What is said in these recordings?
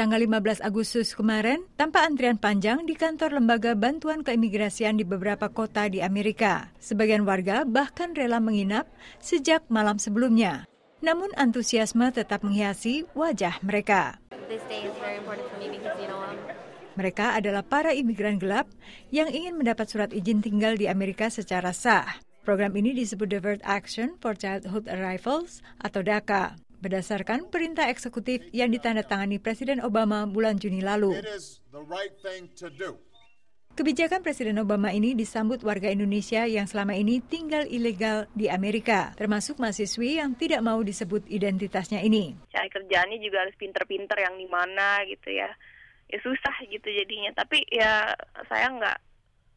tanggal 15 Agustus kemarin tanpa antrian panjang di kantor lembaga bantuan keimigrasian di beberapa kota di Amerika. Sebagian warga bahkan rela menginap sejak malam sebelumnya. Namun antusiasme tetap menghiasi wajah mereka. Um, mereka adalah para imigran gelap yang ingin mendapat surat izin tinggal di Amerika secara sah. Program ini disebut Divert Action for Childhood Arrivals atau DACA berdasarkan perintah eksekutif yang ditandatangani Presiden Obama bulan Juni lalu. Kebijakan Presiden Obama ini disambut warga Indonesia yang selama ini tinggal ilegal di Amerika, termasuk mahasiswi yang tidak mau disebut identitasnya ini. Cari ini juga harus pinter-pinter yang di mana gitu ya. Ya susah gitu jadinya, tapi ya saya nggak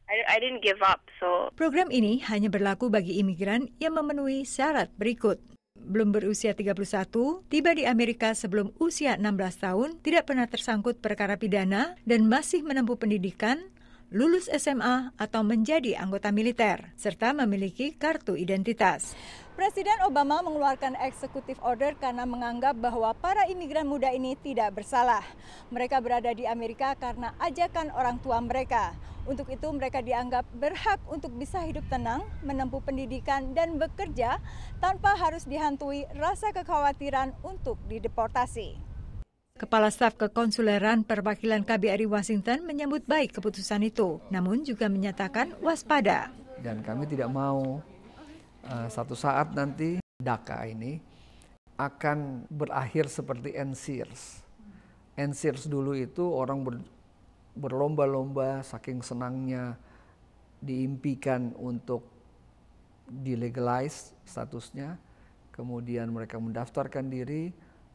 I didn't give up, so... Program ini hanya berlaku bagi imigran yang memenuhi syarat berikut belum berusia 31, tiba di Amerika sebelum usia 16 tahun, tidak pernah tersangkut perkara pidana, dan masih menempuh pendidikan, lulus SMA atau menjadi anggota militer, serta memiliki kartu identitas. Presiden Obama mengeluarkan eksekutif order karena menganggap bahwa para imigran muda ini tidak bersalah. Mereka berada di Amerika karena ajakan orang tua mereka. Untuk itu mereka dianggap berhak untuk bisa hidup tenang, menempuh pendidikan dan bekerja tanpa harus dihantui rasa kekhawatiran untuk dideportasi. Kepala Staf Kekonsuleran Perwakilan KBRI Washington menyambut baik keputusan itu, namun juga menyatakan waspada. Dan kami tidak mau uh, satu saat nanti DACA ini akan berakhir seperti NSEARS. NSEARS dulu itu orang ber, berlomba-lomba saking senangnya diimpikan untuk dilegalize statusnya, kemudian mereka mendaftarkan diri,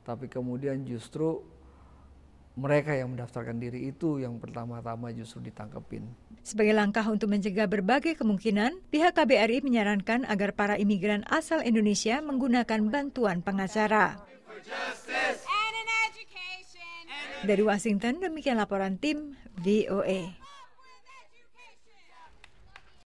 tapi kemudian justru mereka yang mendaftarkan diri itu yang pertama-tama justru ditangkepin. Sebagai langkah untuk mencegah berbagai kemungkinan, pihak KBRI menyarankan agar para imigran asal Indonesia menggunakan bantuan pengacara. Dari Washington, demikian laporan tim VOA. E.